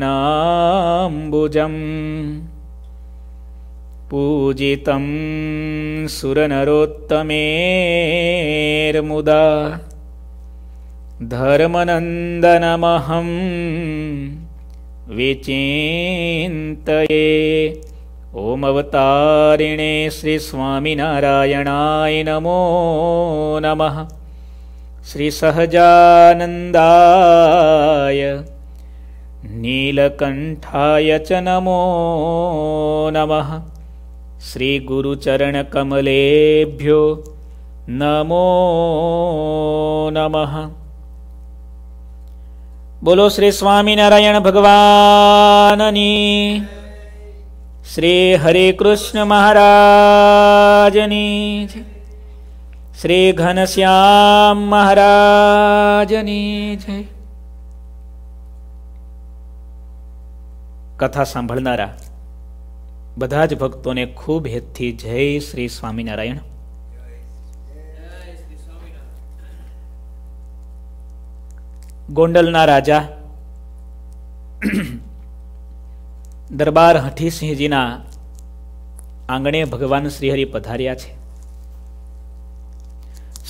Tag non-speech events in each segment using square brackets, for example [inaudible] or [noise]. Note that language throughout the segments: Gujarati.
नाम्बुजम् पूजितं सुरनरोत्तमेर्मुदा धर्मनन्दनमहं विचिन्तये ओमवतारिणे श्रीस्वामिनारायणाय नमो नमः श्रीसहजानन्दाय नीलकण्ठाय च नमो नमः श्रीगुरुचरणकमलेभ्यो नमो नमः બોલો શ્રી સ્વામિનારાયણ ભગવાનની શ્રી હરે કૃષ્ણ મહારાજની શ્રી ઘનશ્યામ મહારાજની જય કથા સાંભળનારા બધા જ ભક્તોને ખૂબ હેતથી જય શ્રી સ્વામિનારાયણ ગોંડલના રાજા [clears throat] દરબાર હઠીસિંહજીના આંગણે ભગવાન શ્રીહરિ પધાર્યા છે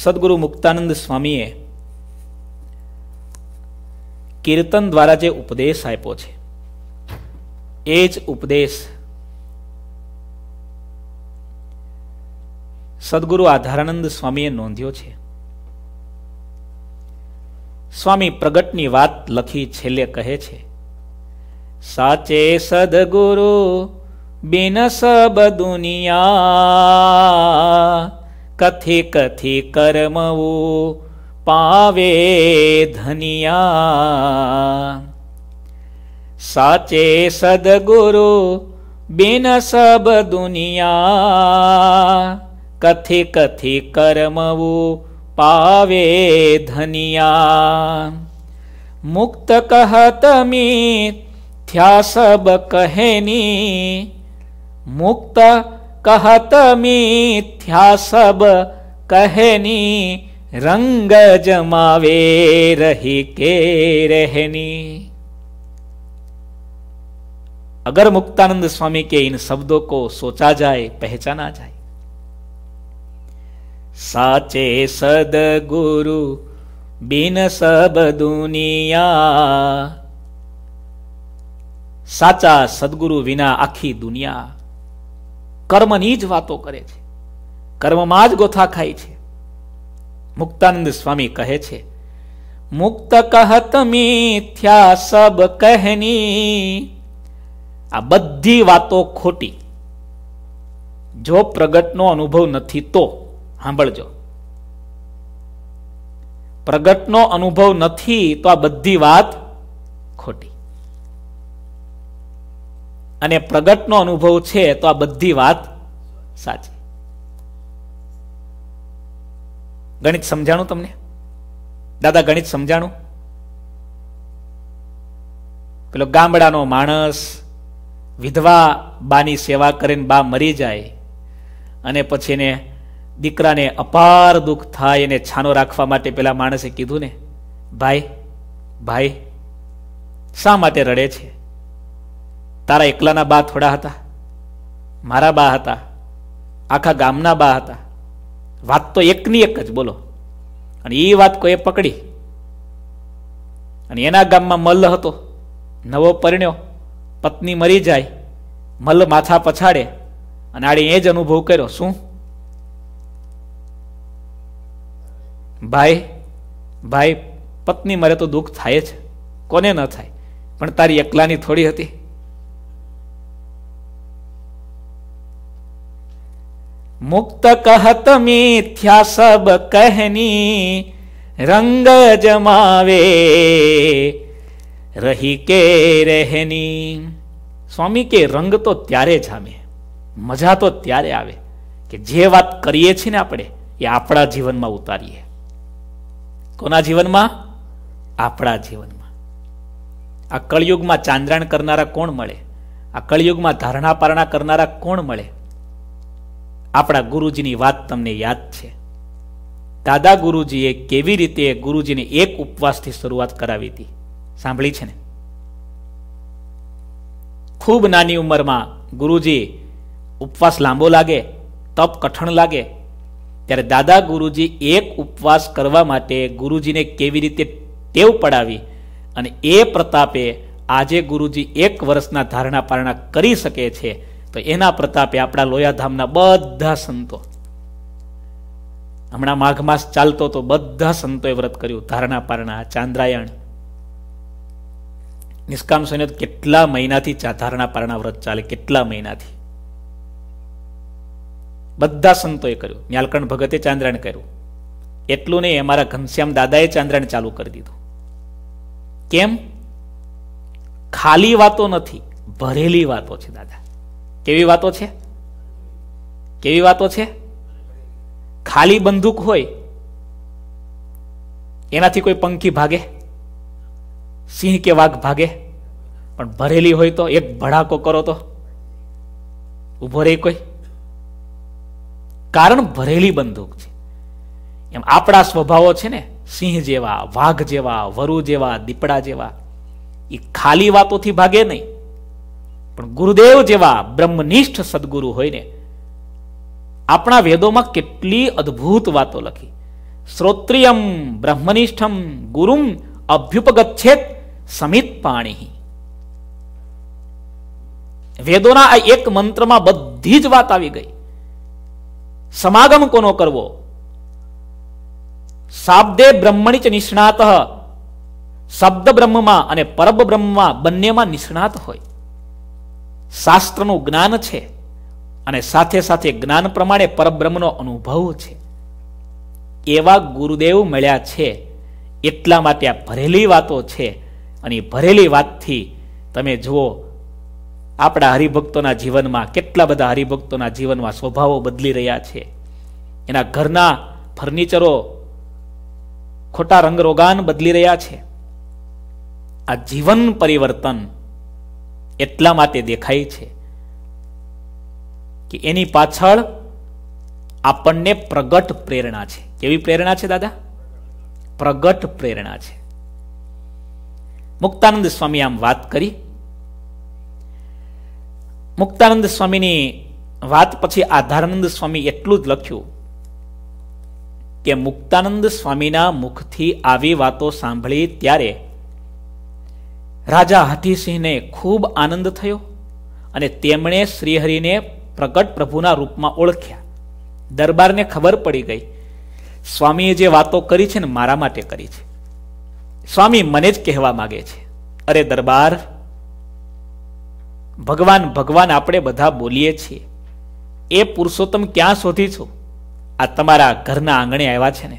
સદગુરુ મુક્તાનંદ સ્વામીએ કીર્તન દ્વારા જે ઉપદેશ આપ્યો છે એ જ ઉપદેશ સદગુરુ આધારાનંદ સ્વામીએ નોંધ્યો છે સ્વામી પ્રગટની વાત લખી છેલ્લે કહે છે સાચે સદગુરુ બિન સબ દુનિયા કથી કથી કર્મવું પાવે ધનિયા સાચે સદગુરુ બિન સબ દુનિયા કથી કથી કર્મવું પાવે ધનિયા મુક્ત કહત મી થયા સબ કહેની મુક્ત કહત મી થયા સબ કહેની રંગ જમાવે રહી કે રહેની अगर मुक्तानंद स्वामी के इन शब्दों को सोचा जाए पहचाना जाए साचे सदगुरु बिन सब दुनिया સાચા સદગુરુ વિના આખી દુનિયા કર્મની જ વાતો કરે છે કર્મમાં જ ગોથા ખાય છે મુક્તાનંદ સ્વામી કહે છે મુક્ત કહત મિથ્યા સબ કહેની આ બધી વાતો ખોટી જો પ્રગટનો અનુભવ નથી તો સાંભળજો પ્રગટનો અનુભવ નથી તો આ બધી વાત ખોટી અને પ્રગટનો અનુભવ છે તો આ બધી વાત સાચી ગણિત સમજાણું તમને દાદા ગણિત સમજાણું પેલો ગામડાનો માણસ વિધવા બાની સેવા કરીને બા મરી જાય અને પછી એને દીકરાને અપાર દુઃખ થાય એને છાનો રાખવા માટે પેલા માણસે કીધું ને ભાઈ ભાઈ શા માટે રડે છે તારા એકલાના બા થોડા હતા મારા બા હતા આખા ગામના બા હતા વાત તો એકની એક જ બોલો અને એ વાત કોઈએ પકડી અને એના ગામમાં મલ્લ હતો નવો પરણ્યો પત્ની મરી જાય મલ માથા પછાડે અને આડે એ જ અનુભવ કર્યો શું ભાઈ ભાઈ પત્ની મરે તો દુઃખ થાય જ કોને ન થાય પણ તારી એકલાની થોડી હતી મુક્ત કહત મિથ્યા સબ કહની રંગ જમાવે રહી કે રહેની સ્વામી કે રંગ તો ત્યારે જામે મજા તો ત્યારે આવે કે જે વાત કરીએ છીએ ને આપણે એ આપણા જીવનમાં ઉતારીએ કોના જીવનમાં આપણા જીવનમાં આ કળિયુગમાં ચાંદ્રાણ કરનારા કોણ મળે આ કળયુગમાં ધારણા પારણા કરનારા કોણ મળે આપણા ગુરુજીની વાત તમને યાદ છે દાદા ગુરુજીએ કેવી રીતે ગુરુજીને એક ઉપવાસથી શરૂઆત કરાવી હતી સાંભળી છે ને ખૂબ નાની ઉંમરમાં ગુરુજી ઉપવાસ લાંબો લાગે તપ કઠણ લાગે ત્યારે દાદા ગુરુજી એક ઉપવાસ કરવા માટે ગુરુજીને કેવી રીતે ટેવ પડાવી અને એ પ્રતાપે આજે ગુરુજી એક વર્ષના ધારણા પારણા કરી શકે છે તો એના પ્રતાપે આપણા લોયાધામના બધા સંતો હમણાં માઘ માસ ચાલતો તો બધા સંતોએ વ્રત કર્યું ધારણા પારણા ચાંદ્રાયણ નિષ્કામ સંયત કેટલા મહિનાથી ચાધારણા પારણા વ્રત ચાલે કેટલા મહિનાથી બધા સંતોએ કર્યું ન્યાલકંઠ ભગતે ચાંદ્રાયણ કર્યું એટલું નહીં અમારા ઘનશ્યામ દાદાએ ચાંદ્રાયણ ચાલુ કરી દીધું કેમ ખાલી વાતો નથી ભરેલી વાતો છે દાદા કેવી વાતો છે કેવી વાતો છે ખાલી બંદૂક હોય એનાથી કોઈ પંખી ભાગે સિંહ કે વાઘ ભાગે પણ ભરેલી હોય તો એક ભડાકો કરો તો ઊભો રહે કોઈ કારણ ભરેલી બંદૂક છે એમ આપણા સ્વભાવો છે ને સિંહ જેવા વાઘ જેવા વરુ જેવા દીપડા જેવા એ ખાલી વાતોથી ભાગે નહીં પણ ગુરુદેવ જેવા બ્રહ્મનિષ્ઠ સદગુરુ હોય ને આપણા વેદોમાં કેટલી અદ્ભુત વાતો લખી શ્રોત્રિયમ બ્રહ્મનિષ્ઠમ ગુરુમ અભ્યુપગચ્છેત સમિત પાણી વેદોના આ એક મંત્રમાં બધી જ વાત આવી ગઈ સમાગમ કોનો કરવો શાબ્દે બ્રહ્મણી નિષ્ણાત શબ્દ બ્રહ્મમાં અને પરબ બ્રહ્મમાં બંનેમાં નિષ્ણાત હોય શાસ્ત્રનું જ્ઞાન છે અને સાથે સાથે જ્ઞાન પ્રમાણે પરબ્રહ્મનો અનુભવ છે એવા ગુરુદેવ મળ્યા છે એટલા માટે આ ભરેલી વાતો છે અને ભરેલી વાતથી તમે જુઓ આપણા હરિભક્તોના જીવનમાં કેટલા બધા હરિભક્તોના જીવનમાં સ્વભાવો બદલી રહ્યા છે એના ઘરના ફર્નિચરો ખોટા રંગરોગાન બદલી રહ્યા છે આ જીવન પરિવર્તન એટલા માટે દેખાય છે કે એની પાછળ આપણને પ્રગટ પ્રેરણા છે કેવી પ્રેરણા છે દાદા પ્રગટ પ્રેરણા છે મુક્તાનંદ સ્વામી આમ વાત કરી મુક્તાનંદ સ્વામીની વાત પછી આધારાનંદ સ્વામી એટલું જ લખ્યું કે મુક્તાનંદ સ્વામીના મુખથી આવી વાતો સાંભળી ત્યારે રાજા હઠીસિંહને ખૂબ આનંદ થયો અને તેમણે શ્રીહરિને પ્રગટ પ્રભુના રૂપમાં ઓળખ્યા દરબારને ખબર પડી ગઈ સ્વામીએ જે વાતો કરી છે ને મારા માટે કરી છે સ્વામી મને જ કહેવા માગે છે અરે દરબાર ભગવાન ભગવાન આપણે બધા બોલીએ છીએ એ પુરુષોત્તમ ક્યાં શોધી છો આ તમારા ઘરના આંગણે આવ્યા છે ને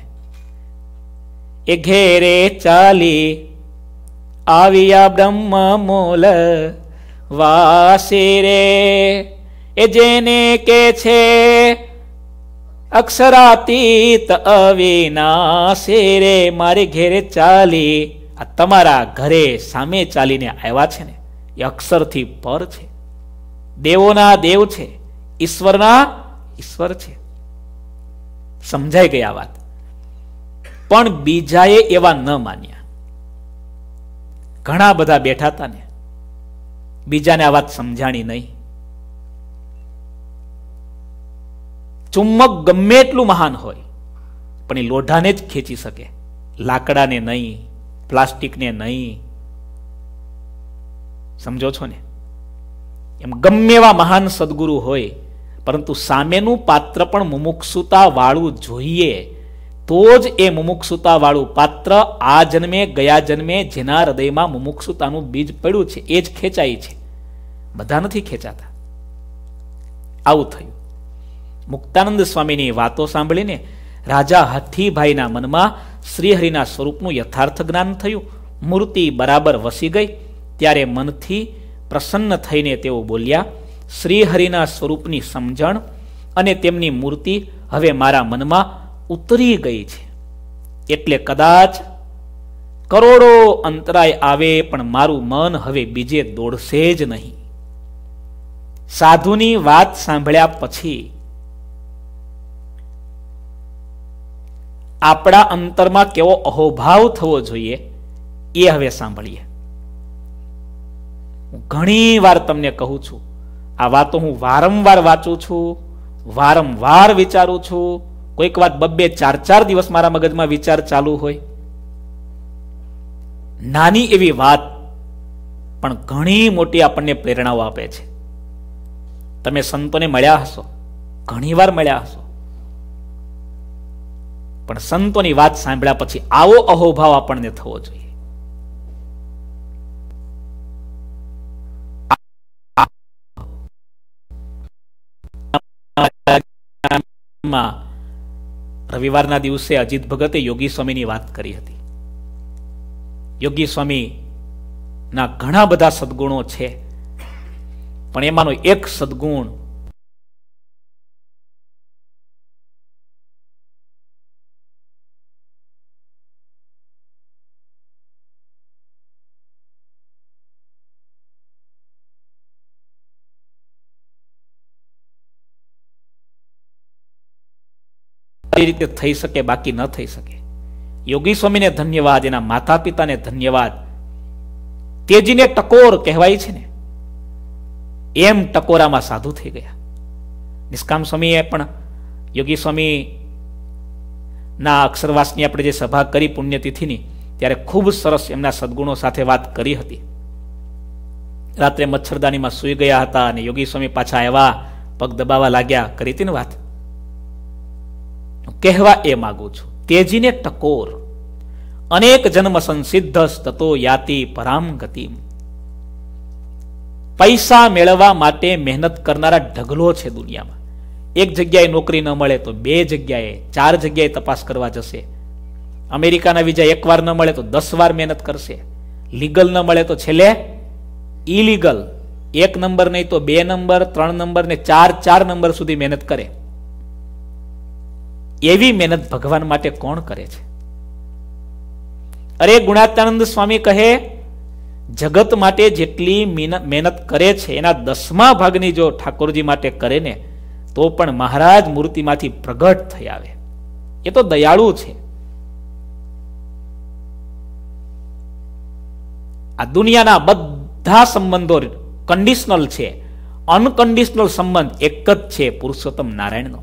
એ ઘેરે ચાલી આવ્યા બ્રહ્મ મોલ વાસી રે એ જેને કે છે અક્ષરાતીત અવિનાશે રે મારે ઘેરે ચાલી આ તમારા ઘરે સામે ચાલીને આવ્યા છે ને એ અક્ષરથી પર છે દેવોના દેવ છે ઈશ્વરના ઈશ્વર છે સમજાઈ ગઈ આ વાત પણ બીજાએ એવા ન માન્યા ઘણા બધા બેઠા હતા ને બીજાને આ વાત સમજાણી નહીં ચુંબક ગમે એટલું મહાન હોય પણ એ લોઢાને જ ખેંચી શકે લાકડાને નહીં પ્લાસ્ટિકને નહીં સમજો છો ને એમ ગમે એવા મહાન સદગુરુ હોય પરંતુ સામેનું પાત્ર પણ મુમુક્ષુતા જોઈએ તો જ એ મુમુક્ષુતા પાત્ર આ જન્મે ગયા જન્મે જેના હૃદયમાં મુમુક્ષુતાનું બીજ પડ્યું છે એ જ ખેંચાય છે બધા નથી ખેંચાતા આવું થયું મુક્તાનંદ સ્વામીની વાતો સાંભળીને રાજા હાથીભાઈના મનમાં શ્રીહરિના સ્વરૂપનું યથાર્થ જ્ઞાન થયું મૂર્તિ બરાબર વસી ગઈ ત્યારે મનથી પ્રસન્ન થઈને તેઓ બોલ્યા શ્રીહરિના સ્વરૂપની સમજણ અને તેમની મૂર્તિ હવે મારા મનમાં ઉતરી ગઈ છે એટલે કદાચ કરોડો અંતરાય આવે પણ મારું મન હવે બીજે દોડશે જ નહીં સાધુની વાત સાંભળ્યા પછી આપણા અંતરમાં કેવો અહોભાવ થવો જોઈએ એ હવે સાંભળીએ હું ઘણી વાર તમને કહું છું આ વાતો હું વારંવાર વાંચું છું વારંવાર વિચારું છું કોઈક વાત બબ્બે ચાર ચાર દિવસ મારા મગજમાં વિચાર ચાલુ હોય નાની એવી વાત પણ ઘણી મોટી આપણને પ્રેરણાઓ આપે છે તમે સંતોને મળ્યા હશો ઘણીવાર મળ્યા હશો પણ સંતોની વાત સાંભળ્યા પછી આવો અહોભાવ આપણને થવો જોઈએ રવિવારના દિવસે અજીત ભગતે યોગી સ્વામીની વાત કરી હતી યોગી સ્વામી ના ઘણા બધા સદગુણો છે પણ એમાંનો એક સદગુણ એ રીતે થઈ શકે બાકી ન થઈ શકે યોગી સ્વામીને ધન્યવાદ એના માતા પિતાને ધન્યવાદ તેજીને ટકોર કહેવાય છે ને એમ ટકોરામાં સાધુ થઈ ગયા નિષ્કામ સ્વામીએ પણ યોગી સ્વામી ના અક્ષરવાસની આપણે જે સભા કરી પુણ્યતિથિની ત્યારે ખૂબ સરસ એમના સદગુણો સાથે વાત કરી હતી રાત્રે મચ્છરદાનીમાં સુઈ ગયા હતા અને યોગી સ્વામી પાછા આવ્યા પગ દબાવા લાગ્યા કરી હતી ને વાત કહેવા એ માગું છું તેજીને ટકોર અનેક જન્મ સંસિદ્ધ સ્તતો યાતિ પરામ ગતિ પૈસા મેળવવા માટે મહેનત કરનારા ઢગલો છે દુનિયામાં એક જગ્યાએ નોકરી ન મળે તો બે જગ્યાએ ચાર જગ્યાએ તપાસ કરવા જશે અમેરિકાના વિઝા એકવાર ન મળે તો દસ વાર મહેનત કરશે લીગલ ન મળે તો છેલ્લે ઇલીગલ એક નંબર નહીં તો બે નંબર ત્રણ નંબર ને ચાર ચાર નંબર સુધી મહેનત કરે એવી મહેનત ભગવાન માટે કોણ કરે છે અરે ગુણાત્યાનંદ સ્વામી કહે જગત માટે જેટલી મહેનત કરે છે એના દસમા ભાગની જો ઠાકોરજી માટે કરે ને તો પણ મહારાજ મૂર્તિમાંથી પ્રગટ થઈ આવે એ તો દયાળુ છે આ દુનિયાના બધા સંબંધો કન્ડિશનલ છે અનકન્ડિશનલ સંબંધ એક જ છે પુરુષોત્તમ નારાયણનો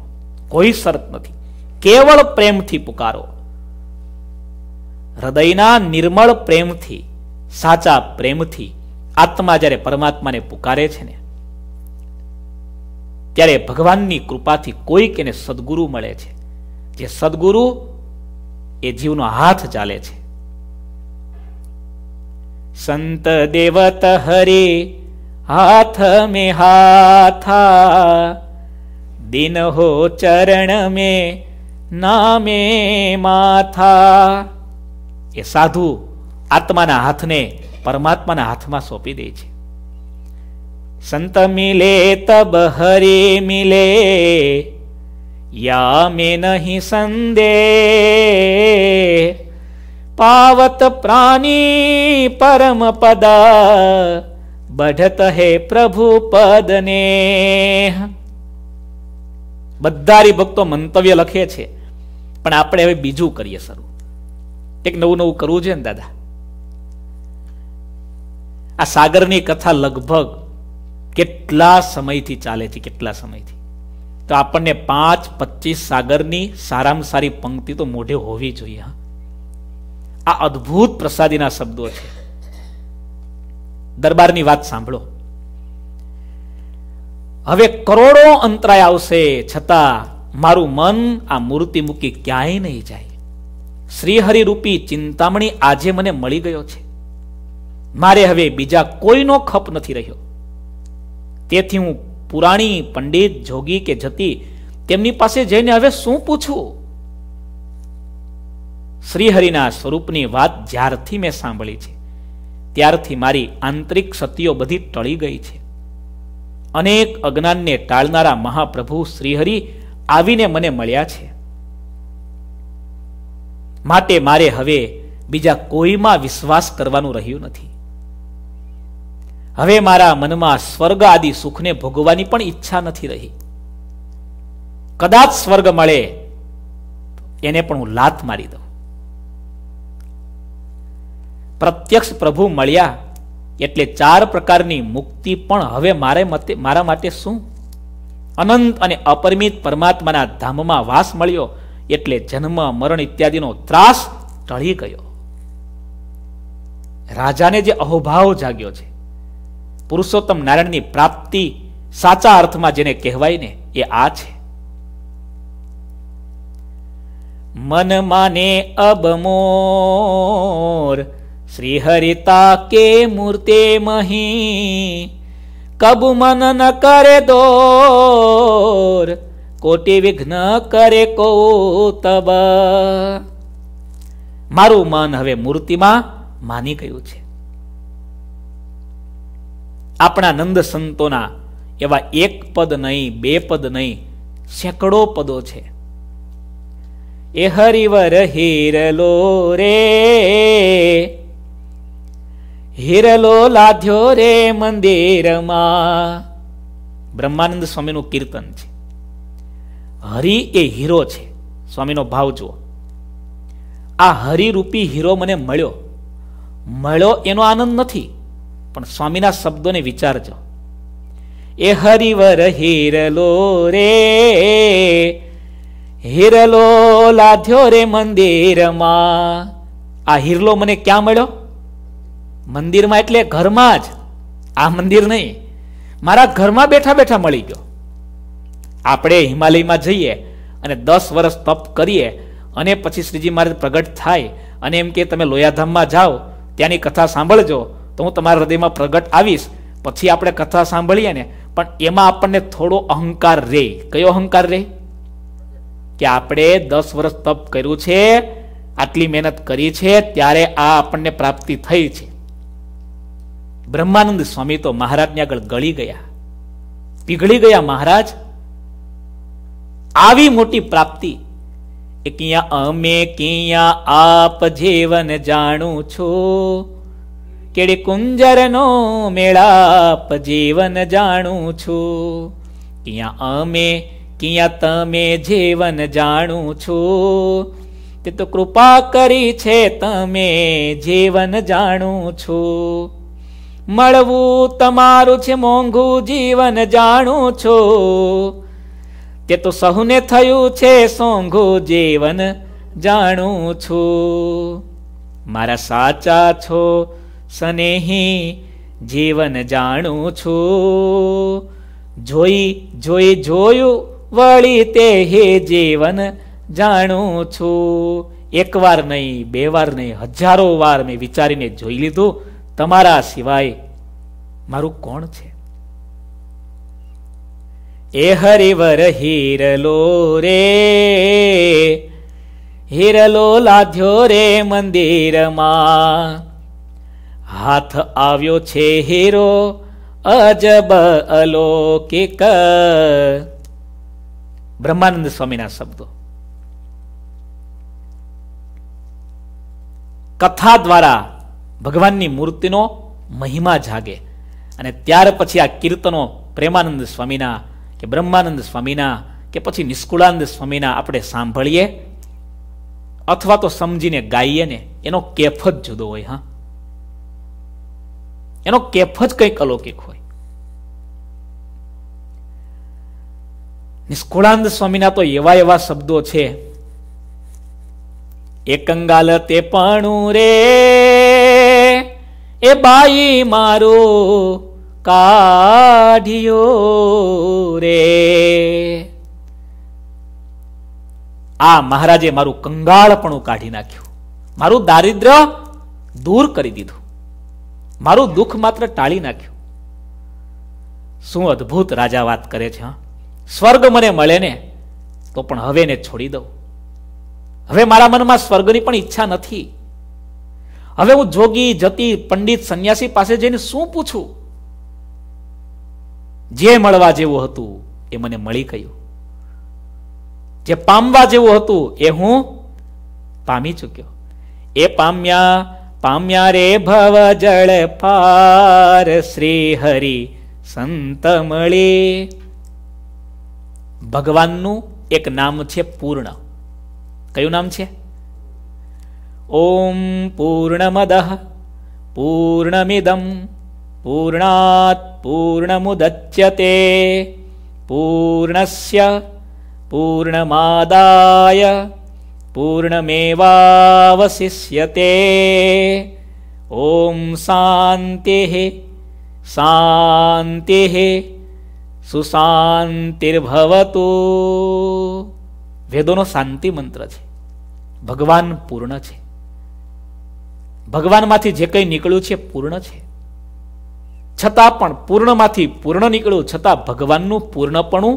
કોઈ શરત નથી કેવળ પ્રેમથી પુકારો હૃદયના નિર્મળ પ્રેમથી સાચા પ્રેમથી આત્મા જ્યારે પરમાત્માને પુકારે છે ને ત્યારે ભગવાનની કૃપાથી કોઈક એને સદગુરુ મળે છે જે સદગુરુ એ જીવનો હાથ ચાલે છે સંત દેવત હરે હાથ મે હાથા દિન હો ચરણ મેં નામે માથા એ સાધુ આત્માના હાથને પરમાત્માના હાથમાં સોંપી દે છે સંત મિલે તબ હરે મિલે યા મે નહીં સંદે પાવત પ્રાણી પરમ પદ બઢત હે પ્રભુ પદને બધારી ભક્તો મંતવ્ય લખે છે પણ આપણે હવે બીજું કરીએ શરૂ એક નવું નવું કરવું છે ને દાદા આ સાગરની કથા લગભગ કેટલા સમયથી ચાલે છે કેટલા સમયથી તો આપણને પાંચ પચીસ સાગરની સારામાં સારી પંક્તિ તો મોઢે હોવી જોઈએ આ અદ્ભુત પ્રસાદીના શબ્દો છે દરબારની વાત સાંભળો હવે કરોડો અંતરાય આવશે છતાં મારું મન આ મૂર્તિ મૂકી ક્યાંય નહીં જાય શ્રીહરિરૂપી ચિંતામણી આજે મને મળી ગયો છે મારે હવે બીજા કોઈનો ખપ નથી રહ્યો તેથી હું પુરાણી પંડિત જોગી કે જતી તેમની પાસે જઈને હવે શું પૂછું શ્રીહરિના સ્વરૂપની વાત જ્યારથી મેં સાંભળી છે ત્યારથી મારી આંતરિક સતીઓ બધી ટળી ગઈ છે અનેક અજ્ઞાનને ટાળનારા મહાપ્રભુ શ્રીહરી આવીને મને મળ્યા છે માટે મારે હવે બીજા કોઈમાં વિશ્વાસ કરવાનું રહ્યું નથી હવે મારા મનમાં સ્વર્ગ આદિ સુખને ભોગવવાની પણ ઈચ્છા નથી રહી કદાચ સ્વર્ગ મળે એને પણ હું લાત મારી દઉં પ્રત્યક્ષ પ્રભુ મળ્યા એટલે ચાર પ્રકારની મુક્તિ પણ હવે મારે મારા માટે શું અનંત અને અપરિમિત પરમાત્માના ધામમાં વાસ મળ્યો એટલે જન્મ મરણ ઇત્યાદિનો ત્રાસ ટળી ગયો રાજાને જે અહોભાવ જાગ્યો છે પુરુષોત્તમ નારાયણની પ્રાપ્તિ સાચા અર્થમાં જેને કહેવાય ને એ આ છે મન માને અબમોર મોર શ્રી હરિતા કે મૂર્તે મહી કબ મન ન કરે દોર કોટી વિઘ્ન કરે કોતબ મારું મન હવે મૂર્તિમાં માની ગયું છે આપણા નંદ સંતોના એવા એક પદ નહીં બે પદ નહીં સેંકડો પદો છે એ હરિવર હીરલો રે હિરલો લાધ્યો રે મંદિરમાં બ્રહ્માનંદ સ્વામીનું કીર્તન છે હરિ એ હીરો છે સ્વામીનો ભાવ જુઓ આ હરિરૂપી હીરો મને મળ્યો મળ્યો એનો આનંદ નથી પણ સ્વામીના શબ્દોને વિચારજો એ હરિવર હિરલો રે હિરલો લાધ્યો રે મંદિરમાં આ હિરલો મને ક્યાં મળ્યો મંદિરમાં એટલે ઘરમાં જ આ મંદિર નહીં મારા ઘરમાં બેઠા બેઠા મળી ગયો આપણે હિમાલયમાં જઈએ અને દસ વર્ષ તપ કરીએ અને પછી શ્રીજી મહારાજ પ્રગટ થાય અને એમ કે તમે લોયાધામમાં જાઓ ત્યાંની કથા સાંભળજો તો હું તમારા હૃદયમાં પ્રગટ આવીશ પછી આપણે કથા સાંભળીએ ને પણ એમાં આપણને થોડો અહંકાર રે કયો અહંકાર રે કે આપણે દસ વર્ષ તપ કર્યું છે આટલી મહેનત કરી છે ત્યારે આ આપણને પ્રાપ્તિ થઈ છે બ્રહ્માનંદ સ્વામી તો મહારાજની આગળ ગળી ગયા પીગળી ગયા મહારાજ આવી મોટી પ્રાપ્તિ એ ક્યાં અમે ક્યાં આપ જીવન જાણું છો કેડે કુંજરનો મેળાપ જીવન જાણું છું ક્યાં અમે ક્યાં તમે જીવન જાણું છો તે તો કૃપા કરી છે તમે જીવન જાણું છું મળવું તમારું છે મોંઘું જીવન જાણું છો તે તો સહુને થયું છે સોંઘું જીવન જાણું છું મારા સાચા છો સ્નેહી જીવન જાણું છું જોઈ જોઈ જોયું વળી તે હે જીવન જાણું છું એક વાર નહીં બે વાર નહીં હજારો વાર મેં વિચારીને જોઈ લીધું તમારા સિવાય મારું કોણ છે એ હરિવર હિરલો રે હીરલો લાધ્યો રે મંદિરમાં હાથ આવ્યો છે હીરો અજબ અલૌકિક બ્રહ્માનંદ સ્વામીના શબ્દો કથા દ્વારા ભગવાનની મૂર્તિનો મહિમા જાગે અને ત્યાર પછી આ કીર્તનો પ્રેમાનંદ સ્વામીના કે બ્રહ્માનંદ સ્વામીના કે પછી નિષ્કુળાનંદ સ્વામીના આપણે સાંભળીએ અથવા તો સમજીને ગાઈએ ને એનો કેફ જ જુદો હોય હા એનો કેફ જ કંઈક અલૌકિક હોય નિષ્કુળાનંદ સ્વામીના તો એવા એવા શબ્દો છે એકંગાલ તે પણ રે એ બાઈ મારો કાઢ્યો રે આ મહારાજે મારું કંગાળપણું કાઢી નાખ્યું મારું દારિદ્ર દૂર કરી દીધું મારું દુઃખ માત્ર ટાળી નાખ્યું શું અદ્ભુત રાજા વાત કરે છે સ્વર્ગ મને મળે ને તો પણ હવે ને છોડી દઉં હવે મારા મનમાં સ્વર્ગની પણ ઈચ્છા નથી હવે હું જોગી જતી પંડિત સંન્યાસી પાસે જઈને શું પૂછું જે મળવા જેવું હતું એ મને મળી ગયું જે પામવા જેવું હતું એ હું પામી ચૂક્યો એ પામ્યા પામ્યા રે ભવ જળ પાર શ્રી હરિ સંત મળી ભગવાનનું એક નામ છે પૂર્ણ કયું નામ છે ॐ पूर्णमदः पूर्णमिदं पूर्णात् पूर्णमुदच्यते पूर्णस्य पूर्णमादाय पूर्णमेवावशिष्यते ॐ शान्तिः शान्तिः सुशान्तिर्भवतु વેદોનો શાંતિ મંત્ર છે ભગવાન પૂર્ણ છે ભગવાનમાંથી જે કંઈ નીકળ્યું છે પૂર્ણ છે છતાં પણ પૂર્ણમાંથી પૂર્ણ નીકળ્યું છતાં ભગવાનનું પૂર્ણપણું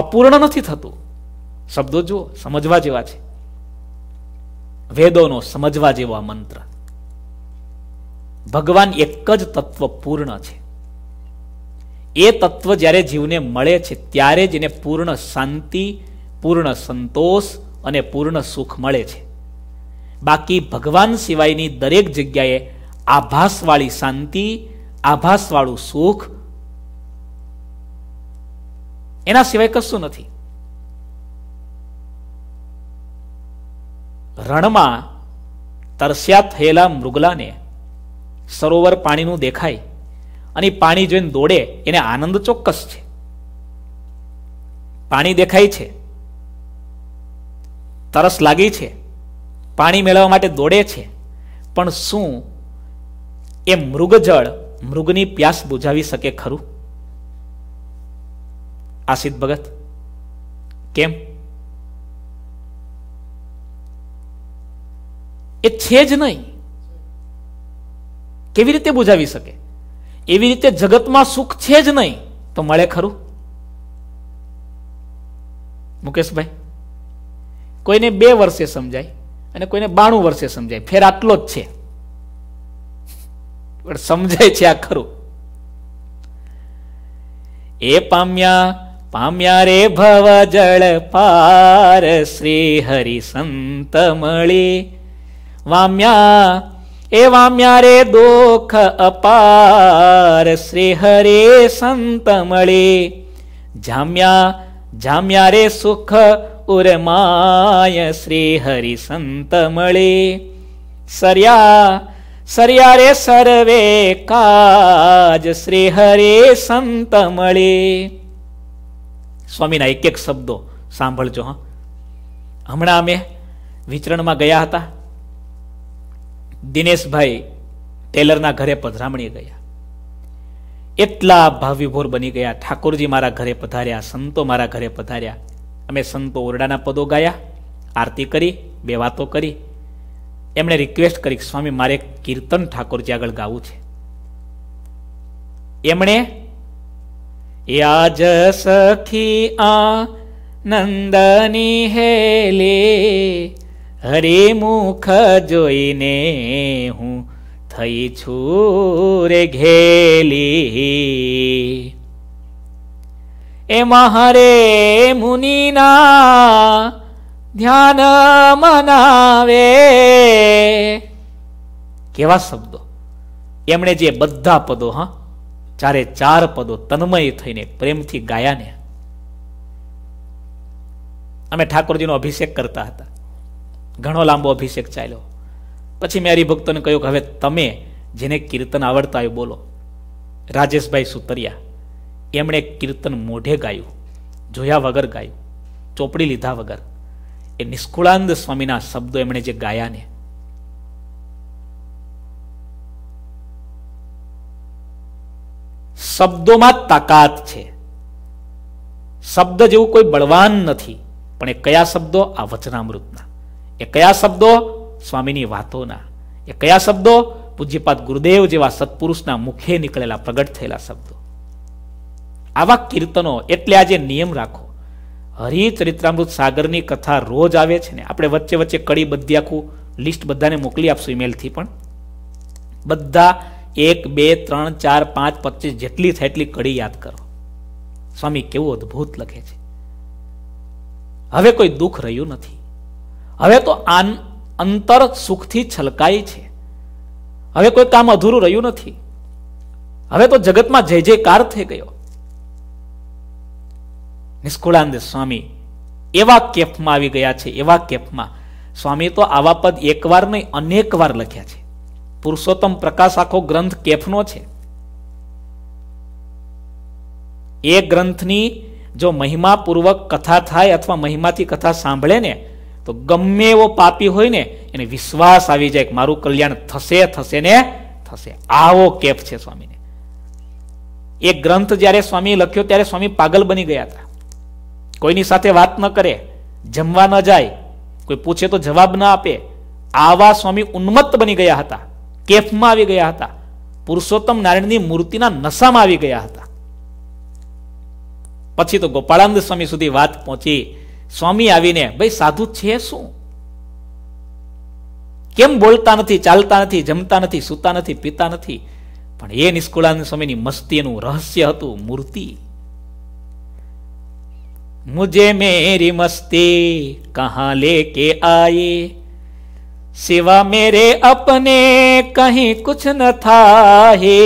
અપૂર્ણ નથી થતું શબ્દો જુઓ સમજવા જેવા છે વેદોનો સમજવા જેવો આ મંત્ર ભગવાન એક જ તત્વ પૂર્ણ છે એ તત્વ જ્યારે જીવને મળે છે ત્યારે જ એને પૂર્ણ શાંતિ પૂર્ણ સંતોષ અને પૂર્ણ સુખ મળે છે બાકી ભગવાન સિવાયની દરેક જગ્યાએ આભાસવાળી શાંતિ આભાસવાળું સુખ એના સિવાય કશું નથી રણમાં તરસ્યા થયેલા મૃગલાને સરોવર પાણીનું દેખાય અને પાણી જોઈને દોડે એને આનંદ ચોક્કસ છે પાણી દેખાય છે તરસ લાગી છે પાણી મેળવવા માટે દોડે છે પણ શું એ મૃગજળ મૃગની પ્યાસ બુઝાવી શકે ખરું આસિદ ભગત કેમ એ છે જ નહીં કેવી રીતે બુઝાવી શકે એવી રીતે જગતમાં સુખ છે જ નહીં તો મળે ખરું મુકેશભાઈ કોઈને બે વર્ષે સમજાય અને કોઈને બાણું વર્ષે સમજાય ફેર આટલો જ છે પણ સમજાય છે આ ખરું એ પામ્યા પામ્યા રે ભવ જળ પાર શ્રી હરિ સંત મળી વામ્યા એ વામ્યા રે દોખ અપાર શ્રી હરે સંત મળી જામ્યા જામ્યા રે સુખ શ્રી ಉರಮಾಯ સંત મળી ಸಂತಮಳಿ ಸರ್ಯಾ રે સર્વે કાજ શ્રી ಶ್ರೀ સંત મળી સ્વામીના એક એક શબ્દો સાંભળજો હા હમણાં અમે વિચરણમાં ગયા હતા દિનેશભાઈ ટેલરના ઘરે પધરામણી ગયા એટલા ભાવવિભોર બની ગયા ઠાકોરજી મારા ઘરે પધાર્યા સંતો મારા ઘરે પધાર્યા અમે સંતો ઓરડાના પદો ગાયા આરતી કરી બે વાતો કરી એમણે રિક્વેસ્ટ કરી સ્વામી મારે કીર્તન ઠાકોરજી આગળ ગાવું છે એમણે યાજ સખી આ નંદની હેલે હરિમુખ જોઈને હું થઈ છું રે ઘેલી એમાં હરે મુનિના ધ્યાન મનાવે કેવા શબ્દો એમણે જે બધા પદો હા ચારે ચાર પદો તન્મય થઈને પ્રેમથી ગાયા ને અમે ઠાકોરજીનો અભિષેક કરતા હતા ઘણો લાંબો અભિષેક ચાલ્યો પછી મેં હરિભક્તોને કહ્યું કે હવે તમે જેને કીર્તન આવડતા હોય બોલો રાજેશભાઈ સુતરિયા એમણે કીર્તન મોઢે ગાયું જોયા વગર ગાયું ચોપડી લીધા વગર એ નિષ્કુળાંદ સ્વામીના શબ્દો એમણે જે ગાયા ને શબ્દોમાં તાકાત છે શબ્દ જેવું કોઈ બળવાન નથી પણ એ કયા શબ્દો આ વચનામૃતના એ કયા શબ્દો સ્વામીની વાતોના એ કયા શબ્દો પૂજ્યપાદ ગુરુદેવ જેવા સત્પુરુષના મુખે નીકળેલા પ્રગટ થયેલા શબ્દો આવા કીર્તનો એટલે આજે નિયમ રાખો હરિચરિત્રામૃત સાગરની કથા રોજ આવે છે ને આપણે વચ્ચે વચ્ચે કડી બધી આખું લિસ્ટ બધાને મોકલી આપશું ઈમેલથી પણ બધા એક બે ત્રણ ચાર પાંચ પચીસ જેટલી થાય એટલી કડી યાદ કરો સ્વામી કેવું અદ્ભુત લખે છે હવે કોઈ દુઃખ રહ્યું નથી હવે તો આન અંતર સુખથી છલકાય છે હવે કોઈ કામ અધૂરું રહ્યું નથી હવે તો જગતમાં જય જયકાર થઈ ગયો નિષ્કુળાંદ સ્વામી એવા કેફમાં આવી ગયા છે એવા કેફમાં સ્વામી તો આવા પદ એકવાર નહીં અનેક વાર લખ્યા છે પુરુષોત્તમ પ્રકાશ આખો ગ્રંથ કેફનો છે એ ગ્રંથની જો મહિમાપૂર્વક કથા થાય અથવા મહિમાથી કથા સાંભળે ને તો ગમે એવો પાપી હોય ને એને વિશ્વાસ આવી જાય કે મારું કલ્યાણ થશે થશે ને થશે આવો કેફ છે સ્વામીને એ ગ્રંથ જ્યારે સ્વામી લખ્યો ત્યારે સ્વામી પાગલ બની ગયા હતા કોઈની સાથે વાત ન કરે જમવા ન જાય કોઈ પૂછે તો જવાબ ન આપે આવા સ્વામી ઉન્મત્ત બની ગયા હતા કેફમાં આવી ગયા હતા પુરુષોત્તમ નારાયણની મૂર્તિના નશામાં આવી ગયા હતા પછી તો ગોપાળાનંદ સ્વામી સુધી વાત પહોંચી સ્વામી આવીને ભાઈ સાધુ છે શું કેમ બોલતા નથી ચાલતા નથી જમતા નથી સૂતા નથી પીતા નથી પણ એ નિષ્કુળાનંદ સ્વામીની મસ્તી એનું રહસ્ય હતું મૂર્તિ મુજે મેરી મસ્તી कहाँ लेके आए सिवा મેરે અપને कहीं કુછ ન થાહે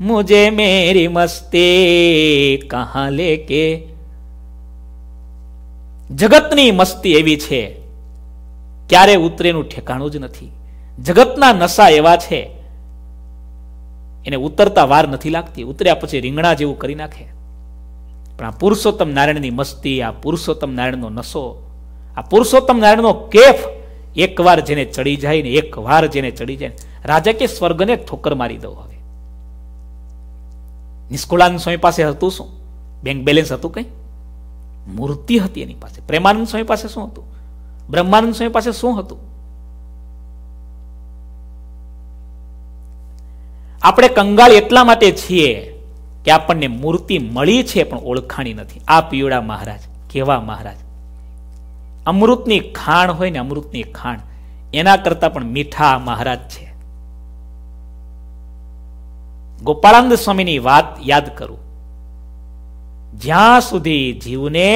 મુજે મેરી મસ્તી કહા લે કે જગતની મસ્તી એવી છે ક્યારે ઉતરેનું ઠેકાણું જ નથી જગતના નશા એવા છે એને ઉતરતા વાર નથી લાગતી ઉતર્યા પછી રીંગણા જેવું કરી નાખે પણ આ પુરુષોત્તમ નારાયણની મસ્તી આ પુરુષોત્તમ નારાયણનો નશો આ પુરુષોત્તમ નારાયણનો કેફ એકવાર જેને ચડી જાય ને એકવાર જેને ચડી જાય રાજા કે સ્વર્ગને ઠોકર મારી દઉં હવે નિષ્કુળાનંદ સ્વામી પાસે હતું શું બેંક બેલેન્સ હતું કંઈ મૂર્તિ હતી એની પાસે પ્રેમાનંદ સ્વામી પાસે શું હતું બ્રહ્માનંદ સ્વામી પાસે શું હતું આપણે કંગાળ એટલા માટે છીએ કે આપણને મૂર્તિ મળી છે પણ ઓળખાણી નથી આ પીવડા મહારાજ કેવા મહારાજ અમૃતની ખાણ હોય ને અમૃતની ખાણ એના કરતા પણ મીઠા મહારાજ છે ગોપાળાનંદ સ્વામીની વાત યાદ કરું જ્યાં સુધી જીવને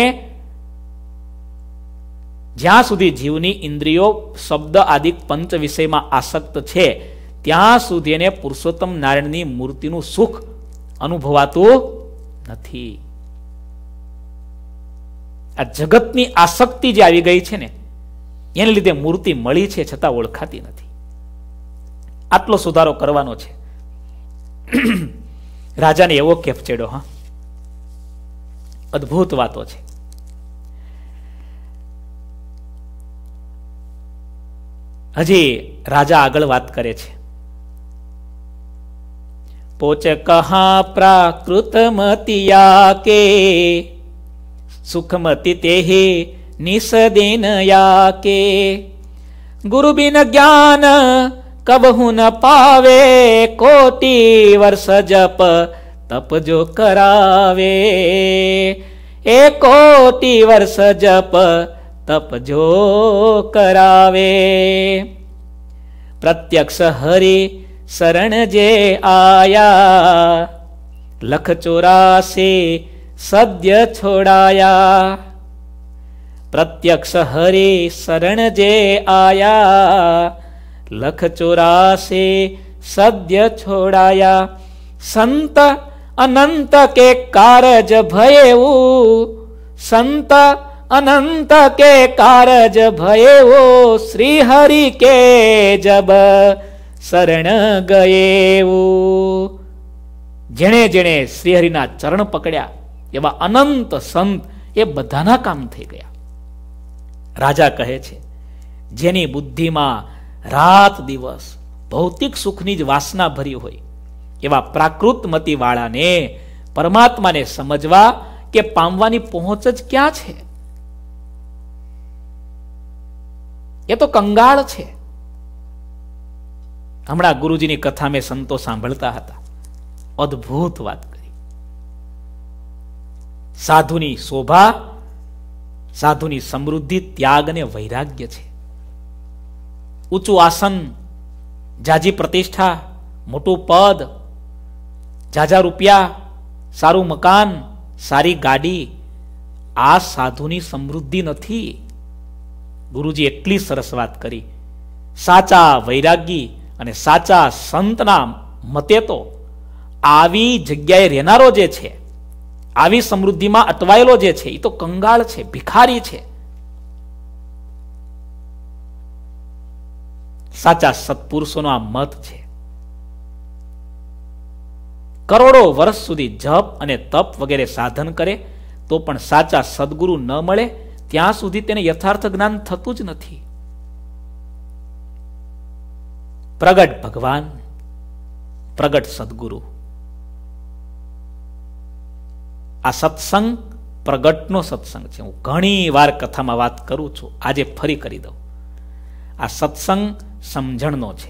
જ્યાં સુધી જીવની ઇન્દ્રિયો શબ્દ આદિ પંચ વિષયમાં આસક્ત છે ત્યાં સુધી એને પુરુષોત્તમ નારાયણની મૂર્તિનું સુખ અનુભવાતું નથી આ જગતની આસક્તિ જે આવી ગઈ છે ને એને લીધે મૂર્તિ મળી છે છતાં ઓળખાતી નથી આટલો સુધારો કરવાનો છે રાજાને એવો કેફ ચડ્યો હા અદ્ભુત વાતો છે હજી રાજા આગળ વાત કરે છે પોચ કહા પ્રાકૃતમતિયા કે સુખમતિ તે નિસદિન યા કે ગુરુ બિન જ્ઞાન કબહુ ન પાવે કોટી વર્ષ જપ તપ જો કરાવે એ કોટી વર્ષ જપ તપ જો કરાવે પ્રત્યક્ષ હરી शरण जे आया लख चोरा से सद्य छोड़ाया प्रत्यक्ष हरे शरण जे आया लख चोरा से सद्य छोड़ाया संत अनंत के कारज भयऊ संत अनंत के कारज भयऊ श्री हरि के जब શરણ ગયેવું જેણે જેણે શ્રીહરિના ચરણ પકડ્યા એવા અનંત સંત એ બધાના કામ થઈ ગયા રાજા કહે છે જેની બુદ્ધિમાં રાત દિવસ ભૌતિક સુખની જ વાસના ભરી હોય એવા પ્રાકૃત મતીવાળાને પરમાત્માને સમજવા કે પામવાની પહોંચ જ ક્યાં છે એ તો કંગાળ છે હમણાં ગુરુજીની કથા મેં સંતો સાંભળતા હતા અદ્ભુત વાત કરી સાધુની શોભા સાધુની સમૃદ્ધિ ત્યાગ અને વૈરાગ્ય છે ઊંચું આસન જાજી પ્રતિષ્ઠા મોટું પદ જાજા રૂપિયા સારું મકાન સારી ગાડી આ સાધુની સમૃદ્ધિ નથી ગુરુજી એટલી સરસ વાત કરી સાચા વૈરાગી અને સાચા સંતના મતે તો આવી જગ્યાએ રહેનારો જે છે આવી સમૃદ્ધિમાં અટવાયેલો જે છે એ તો કંગાળ છે ભિખારી છે સાચા સત્પુરુષોનો આ મત છે કરોડો વર્ષ સુધી જપ અને તપ વગેરે સાધન કરે તો પણ સાચા સદગુરુ ન મળે ત્યાં સુધી તેને યથાર્થ જ્ઞાન થતું જ નથી પ્રગટ ભગવાન પ્રગટ સદગુરુ આ સત્સંગ પ્રગટનો સત્સંગ છે હું ઘણી વાર કથામાં વાત કરું છું આજે ફરી કરી દઉં આ સત્સંગ સમજણનો છે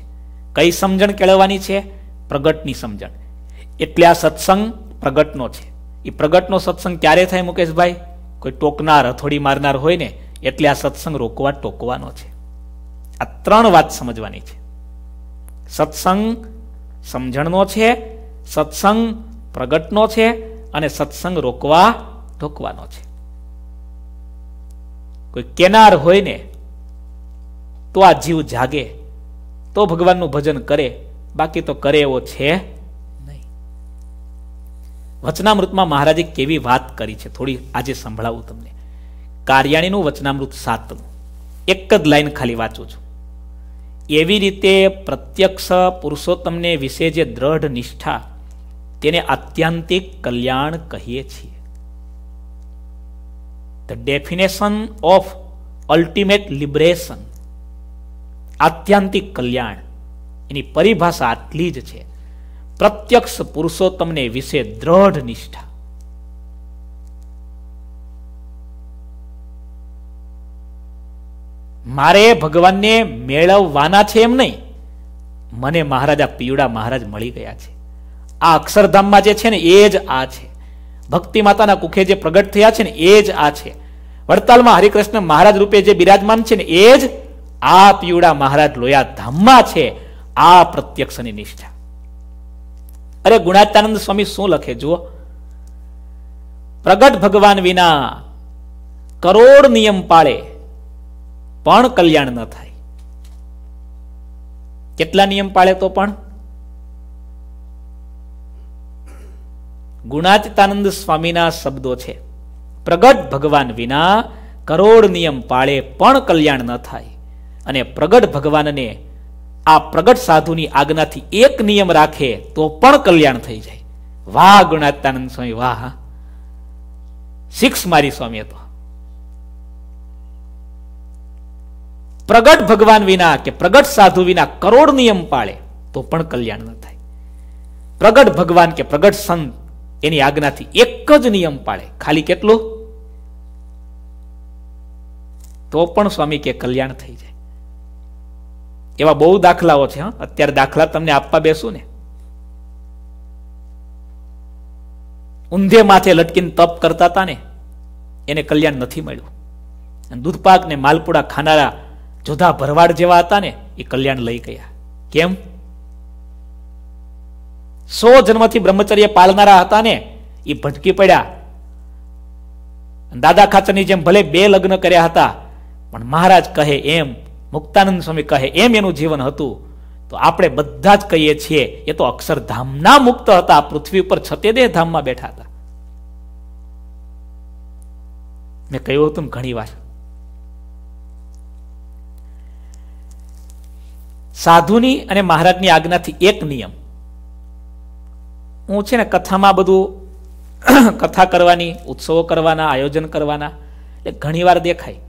કઈ સમજણ કેળવવાની છે પ્રગટની સમજણ એટલે આ સત્સંગ પ્રગટનો છે એ પ્રગટનો સત્સંગ ક્યારે થાય મુકેશભાઈ કોઈ ટોકનાર હથોડી મારનાર હોય ને એટલે આ સત્સંગ રોકવા ટોકવાનો છે આ ત્રણ વાત સમજવાની છે સત્સંગ સમજણનો છે સત્સંગ પ્રગટનો છે અને સત્સંગ રોકવા ઢોકવાનો છે કોઈ કેનાર હોય ને તો આ જીવ જાગે તો ભગવાનનું ભજન કરે બાકી તો કરે એવો છે નહીં વચનામૃતમાં મહારાજે કેવી વાત કરી છે થોડી આજે સંભળાવું તમને કાર્યાણીનું વચનામૃત સાતમું એક જ લાઈન ખાલી વાંચું છું એવી રીતે પ્રત્યક્ષ પુરુષોત્તમને વિશે જે દ્રઢ નિષ્ઠા તેને આત્યંતિક કલ્યાણ કહીએ છીએ the definition of ultimate liberation આત્યંતિક કલ્યાણ એની પરિભાષા આટલી જ છે પ્રત્યક્ષ પુરુષોત્તમને વિશે દ્રઢ નિષ્ઠા મારે ભગવાનને મેળવવાના છે એમ નહીં મને મહારાજા પિયુડા મહારાજ મળી ગયા છે આ અક્ષરધામમાં જે છે ને એ જ આ છે ભક્તિ માતાના કુખે જે પ્રગટ થયા છે ને એ જ આ છે વડતાલમાં હરિકૃષ્ણ મહારાજ રૂપે જે બિરાજમાન છે ને એ જ આ પિયુડા મહારાજ લોયા ધામમાં છે આ પ્રત્યક્ષની નિષ્ઠા અરે ગુણાત્યાનંદ સ્વામી શું લખે જુઓ પ્રગટ ભગવાન વિના કરોડ નિયમ પાળે પણ કલ્યાણ ન થાય કેટલા નિયમ પાળે તો પણ ગુણાતીતાનંદ સ્વામીના શબ્દો છે પ્રગટ ભગવાન વિના કરોડ નિયમ પાળે પણ કલ્યાણ ન થાય અને પ્રગટ ભગવાનને આ પ્રગટ સાધુની આજ્ઞાથી એક નિયમ રાખે તો પણ કલ્યાણ થઈ જાય વાહ ગુણાતાનંદ સ્વામી વાહ સિક્સ મારી સ્વામી હતો પ્રગટ ભગવાન વિના કે પ્રગટ સાધુ વિના કરોડ નિયમ પાળે તો પણ કલ્યાણ ન થાય પ્રગટ ભગવાન કે પ્રગટ સંત એની આજ્ઞાથી એક જ નિયમ પાળે ખાલી કેટલું તો પણ સ્વામી કે કલ્યાણ થઈ જાય એવા બહુ દાખલાઓ છે હા અત્યારે દાખલા તમને આપવા બેસું ને ઊંધે માથે લટકીને તપ કરતા હતા ને એને કલ્યાણ નથી મળ્યું અને દૂધપાક ને માલપુડા ખાનારા જુદા ભરવાડ જેવા હતા ને એ કલ્યાણ લઈ ગયા કેમ સો જન્મથી બ્રહ્મચર્ય પાળનારા હતા ને એ ભટકી પડ્યા દાદા ખાચરની જેમ ભલે બે લગ્ન કર્યા હતા પણ મહારાજ કહે એમ મુક્તાનંદ સ્વામી કહે એમ એનું જીવન હતું તો આપણે બધા જ કહીએ છીએ એ તો અક્ષરધામના મુક્ત હતા પૃથ્વી ઉપર છતે દેહ ધામમાં બેઠા હતા મેં કહ્યું હતું ઘણી વાર સાધુની અને મહારાજની આજ્ઞાથી એક નિયમ હું છે ને કથામાં બધું [clears throat] કથા કરવાની ઉત્સવો કરવાના આયોજન કરવાના એટલે ઘણીવાર દેખાય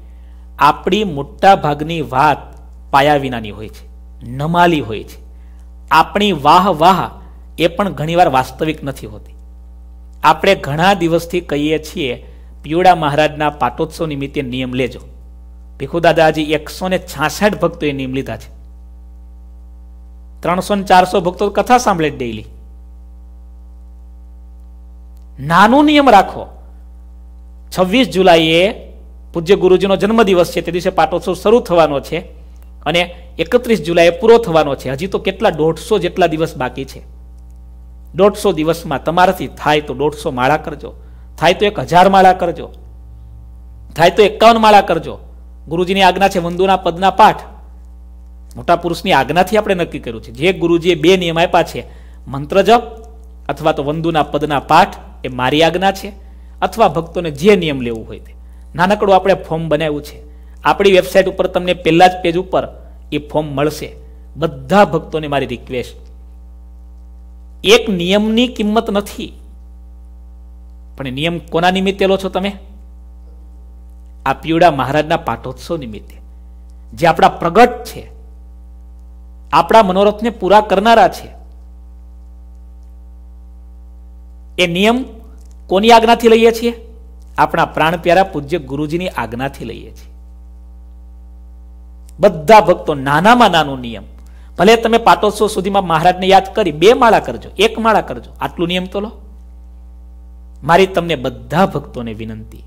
આપણી મોટા ભાગની વાત પાયા વિનાની હોય છે નમાલી હોય છે આપણી વાહ વાહ એ પણ ઘણીવાર વાસ્તવિક નથી હોતી આપણે ઘણા દિવસથી કહીએ છીએ પીવડા મહારાજના પાટોત્સવ નિમિત્તે નિયમ લેજો ભીખુ ભીખુદાદાજી એકસો ને છાસઠ ભક્તોએ નિયમ લીધા છે ત્રણસો ને ચારસો ભક્તો કથા સાંભળે ડેઈલી નાનું નિયમ રાખો છવ્વીસ જુલાઈએ પૂજ્ય ગુરુજીનો જન્મદિવસ છે તે દિવસે પાટોત્સવ શરૂ થવાનો છે અને એકત્રીસ જુલાઈએ પૂરો થવાનો છે હજી તો કેટલા દોઢસો જેટલા દિવસ બાકી છે દોઢસો દિવસમાં તમારાથી થાય તો દોઢસો માળા કરજો થાય તો એક હજાર માળા કરજો થાય તો એકાવન માળા કરજો ગુરુજીની આજ્ઞા છે વંદુના પદના પાઠ મોટા પુરુષની આજ્ઞાથી આપણે નક્કી કર્યું છે જે ગુરુજીએ બે નિયમ આપ્યા છે મંત્ર જપ અથવા તો વંદુના પદના પાઠ એ મારી આજ્ઞા છે અથવા ભક્તોને જે નિયમ લેવું હોય તે નાનકડું આપણે ફોર્મ બનાવ્યું છે આપણી વેબસાઇટ ઉપર તમને પહેલા જ પેજ ઉપર એ ફોર્મ મળશે બધા ભક્તોને મારી રિક્વેસ્ટ એક નિયમની કિંમત નથી પણ નિયમ કોના નિમિત્તે લો છો તમે આ પીવડા મહારાજના પાઠોત્સવ નિમિત્તે જે આપણા પ્રગટ છે આપણા મનોરથને પૂરા કરનારા છે એ નિયમ કોની આજ્ઞાથી લઈએ છીએ આપણા પ્રાણ પ્યારા પૂજ્ય ગુરુજીની આજ્ઞાથી લઈએ છીએ બધા ભક્તો નાનામાં નાનો નિયમ ભલે તમે પાટોસો સુધીમાં મહારાજને યાદ કરી બે માળા કરજો એક માળા કરજો આટલું નિયમ તો લો મારી તમને બધા ભક્તોને વિનંતી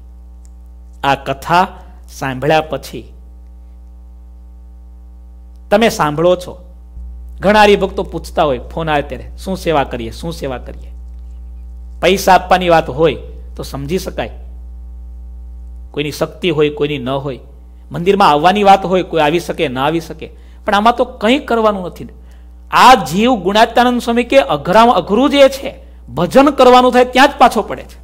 આ કથા સાંભળ્યા પછી તમે સાંભળો છો ઘણા હરિભક્તો પૂછતા હોય ફોન આવે ત્યારે શું સેવા કરીએ શું સેવા કરીએ પૈસા આપવાની વાત હોય તો સમજી શકાય કોઈની શક્તિ હોય કોઈની ન હોય મંદિરમાં આવવાની વાત હોય કોઈ આવી શકે ના આવી શકે પણ આમાં તો કંઈ કરવાનું નથી આ જીવ ગુણાત્યાનંદ સ્વામી કે અઘરામાં અઘરું જે છે ભજન કરવાનું થાય ત્યાં જ પાછો પડે છે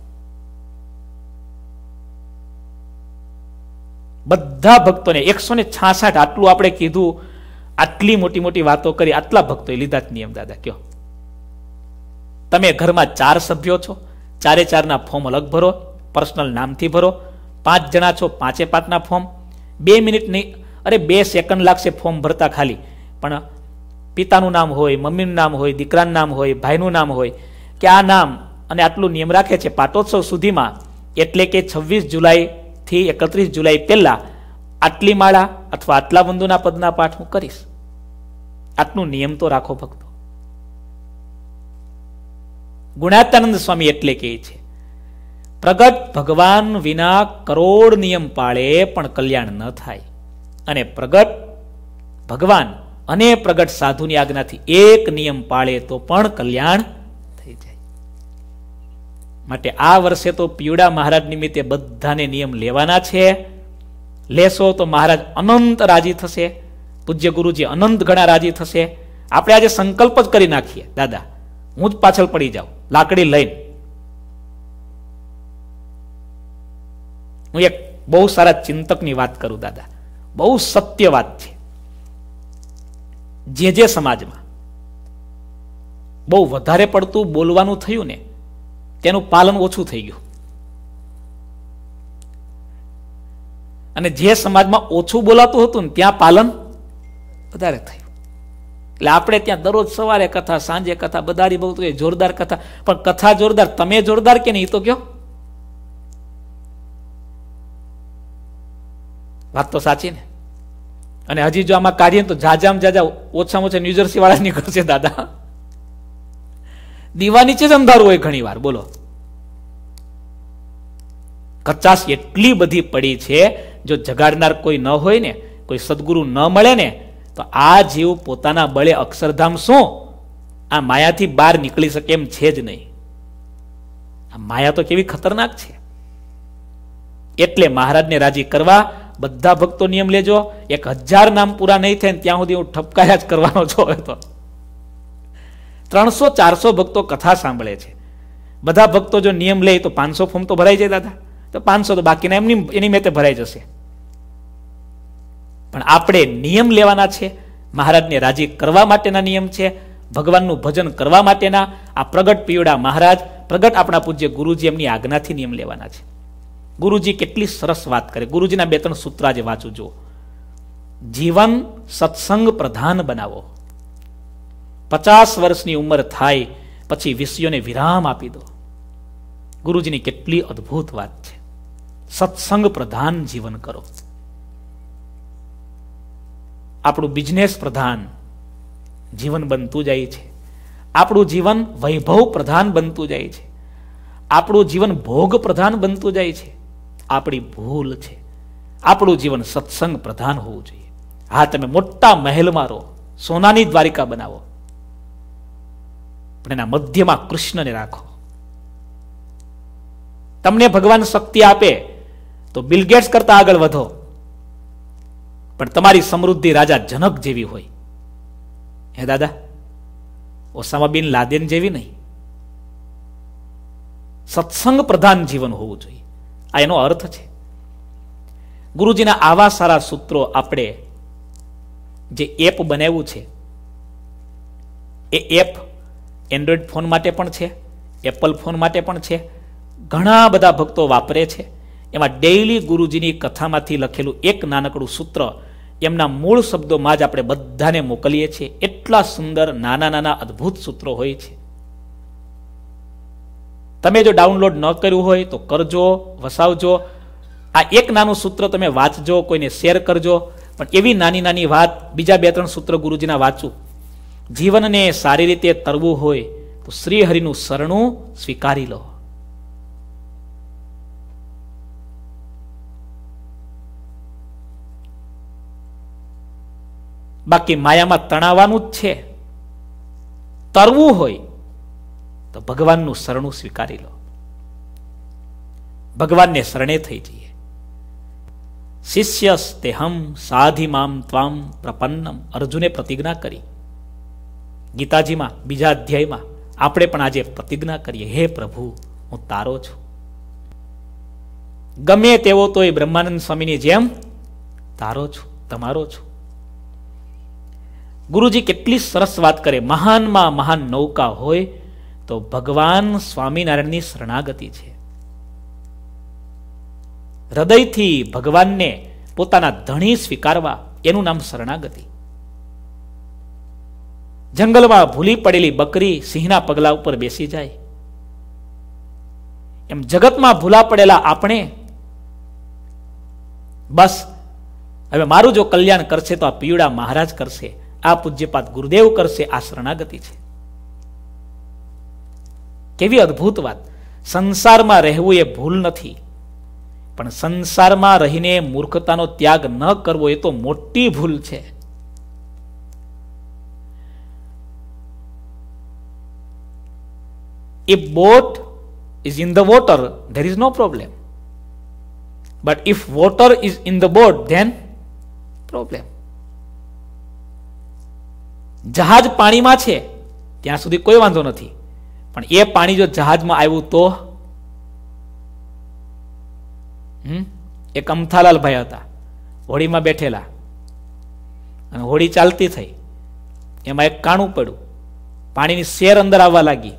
બધા ભક્તોને એકસો ને છાસઠ આટલું આપણે કીધું આટલી મોટી મોટી વાતો કરી આટલા ભક્તોએ લીધા જ નિયમ દાદા કયો તમે ઘરમાં ચાર સભ્યો છો ચારે ચારના ફોર્મ અલગ ભરો પર્સનલ નામથી ભરો પાંચ જણા છો પાંચે પાંચના ફોર્મ બે મિનિટ નહીં અરે બે સેકન્ડ લાગશે ફોર્મ ભરતા ખાલી પણ પિતાનું નામ હોય મમ્મીનું નામ હોય દીકરાનું નામ હોય ભાઈનું નામ હોય કે આ નામ અને આટલું નિયમ રાખે છે પાટોત્સવ સુધીમાં એટલે કે છવ્વીસ જુલાઈથી એકત્રીસ જુલાઈ પહેલાં આટલી માળા અથવા આટલા વંદુના પદના પાઠ હું કરીશ આટલું નિયમ તો રાખો ભક્તો ગુણાતાનંદ સ્વામી એટલે કહે છે પ્રગટ ભગવાન વિના કરોડ નિયમ પાળે પણ કલ્યાણ ન થાય અને પ્રગટ ભગવાન અને પ્રગટ સાધુની આજ્ઞાથી એક નિયમ પાળે તો પણ કલ્યાણ થઈ જાય માટે આ વર્ષે તો પીવડા મહારાજ નિમિત્તે બધાને નિયમ લેવાના છે લેશો તો મહારાજ અનંત રાજી થશે પૂજ્ય ગુરુજી અનંત ઘણા રાજી થશે આપણે આજે સંકલ્પ જ કરી નાખીએ દાદા હું જ પાછળ પડી જાઉં લાકડી લઈને હું એક બહુ સારા ચિંતકની વાત કરું દાદા બહુ સત્ય વાત છે જે જે સમાજમાં બહુ વધારે પડતું બોલવાનું થયું ને તેનું પાલન ઓછું થઈ ગયું અને જે સમાજમાં ઓછું બોલાતું હતું ને ત્યાં પાલન વધારે થયું એટલે આપણે ત્યાં દરરોજ સવારે કથા સાંજે કથા બધારી બહુ જોરદાર કથા પણ કથા જોરદાર તમે જોરદાર કે નહીં તો કયો વાત તો સાચી ને અને હજી જો આમાં કાર્ય તો જાજામ જાજા ઓછામાં ઓછા ન્યુજર્સી વાળા નીકળશે દાદા દીવા નીચે જ અંધારું હોય ઘણી બોલો કચાશ એટલી બધી પડી છે જો જગાડનાર કોઈ ન હોય ને કોઈ સદગુરુ ન મળે ને તો આ જીવ પોતાના બળે અક્ષરધામ શું આ માયાથી બહાર નીકળી શકે એમ છે જ નહીં આ માયા તો કેવી ખતરનાક છે એટલે મહારાજને રાજી કરવા બધા ભક્તો નિયમ લેજો એક હજાર નામ પૂરા નહીં થાય ત્યાં સુધી હું ઠપકાયા જ કરવાનો છો હવે તો ત્રણસો ચારસો ભક્તો કથા સાંભળે છે બધા ભક્તો જો નિયમ લે તો પાંચસો ફોર્મ તો ભરાઈ જાય દાદા તો પાંચસો તો બાકીના એમની એની મેતે ભરાઈ જશે પણ આપણે નિયમ લેવાના છે મહારાજને રાજી કરવા માટેના નિયમ છે ભગવાનનું ભજન કરવા માટેના આ પ્રગટ પીવડા મહારાજ પ્રગટ આપણા પૂજ્ય ગુરુજી એમની આજ્ઞાથી નિયમ લેવાના છે ગુરુજી કેટલી સરસ વાત કરે ગુરુજીના બે ત્રણ સૂત્ર આજે વાંચું જુઓ જીવન સત્સંગ પ્રધાન બનાવો પચાસ વર્ષની ઉંમર થાય પછી વિષયોને વિરામ આપી દો ગુરુજીની કેટલી અદ્ભુત વાત છે સત્સંગ પ્રધાન જીવન કરો આપણું બિઝનેસ પ્રધાન જીવન બનતું જાય છે આપણું જીવન વૈભવ પ્રધાન બનતું જાય છે આપણું જીવન ભોગ પ્રધાન બનતું જાય છે આપણી ભૂલ છે આપણું જીવન સત્સંગ પ્રધાન હોવું જોઈએ હા તમે મોટા મહેલમાં રહો સોનાની દ્વારિકા બનાવો પણ એના મધ્યમાં કૃષ્ણને રાખો તમને ભગવાન શક્તિ આપે તો બિલગેટ્સ કરતા આગળ વધો પણ તમારી સમૃદ્ધિ રાજા જનક જેવી હોય હે દાદા ઓસામા બિન લાદેન જેવી નહીં સત્સંગ પ્રધાન જીવન હોવું જોઈએ આ એનો અર્થ છે ગુરુજીના આવા સારા સૂત્રો આપણે જે એપ બનાવ્યું છે એ એપ એન્ડ્રોઈડ ફોન માટે પણ છે એપલ ફોન માટે પણ છે ઘણા બધા ભક્તો વાપરે છે એમાં ડેઇલી ગુરુજીની કથામાંથી લખેલું એક નાનકડું સૂત્ર એમના મૂળ શબ્દોમાં જ આપણે બધાને મોકલીએ છીએ એટલા સુંદર નાના નાના અદ્ભુત સૂત્રો હોય છે તમે જો ડાઉનલોડ ન કર્યું હોય તો કરજો વસાવજો આ એક નાનું સૂત્ર તમે વાંચજો કોઈને શેર કરજો પણ એવી નાની નાની વાત બીજા બે ત્રણ સૂત્ર ગુરુજીના વાંચું જીવનને સારી રીતે તરવું હોય તો શ્રીહરિનું શરણું સ્વીકારી લો બાકી માયામાં તણાવવાનું જ છે તરવું હોય તો ભગવાનનું શરણું સ્વીકારી લો ભગવાનને શરણે થઈ જઈએ શિષ્યસ તે હમ મામ ત્વામ પ્રપન્નમ અર્જુને પ્રતિજ્ઞા કરી ગીતાજીમાં બીજા અધ્યાયમાં આપણે પણ આજે પ્રતિજ્ઞા કરીએ હે પ્રભુ હું તારો છું ગમે તેવો તો એ બ્રહ્માનંદ સ્વામીની જેમ તારો છું તમારો છું ગુરુજી કેટલી સરસ વાત કરે મહાનમાં મહાન નૌકા હોય તો ભગવાન સ્વામિનારાયણની શરણાગતિ છે હૃદયથી ભગવાનને પોતાના ધણી સ્વીકારવા એનું નામ શરણાગતિ જંગલમાં ભૂલી પડેલી બકરી સિંહના પગલા ઉપર બેસી જાય એમ જગતમાં ભૂલા પડેલા આપણે બસ હવે મારું જો કલ્યાણ કરશે તો આ પીવડા મહારાજ કરશે આ પૂજ્યપાદ ગુરુદેવ કરશે આ શરણાગતિ છે કેવી અદભુત વાત સંસારમાં રહેવું એ ભૂલ નથી પણ સંસારમાં રહીને મૂર્ખતાનો ત્યાગ ન કરવો એ તો મોટી ભૂલ છે if boat is in the water there is no problem but if water is in the boat then problem જહાજ પાણીમાં છે ત્યાં સુધી કોઈ વાંધો નથી પણ એ પાણી જો જહાજમાં આવ્યું તો એક અમથાલાલ ભાઈ હતા હોળીમાં બેઠેલા અને હોળી ચાલતી થઈ એમાં એક કાણું પડ્યું પાણીની શેર અંદર આવવા લાગી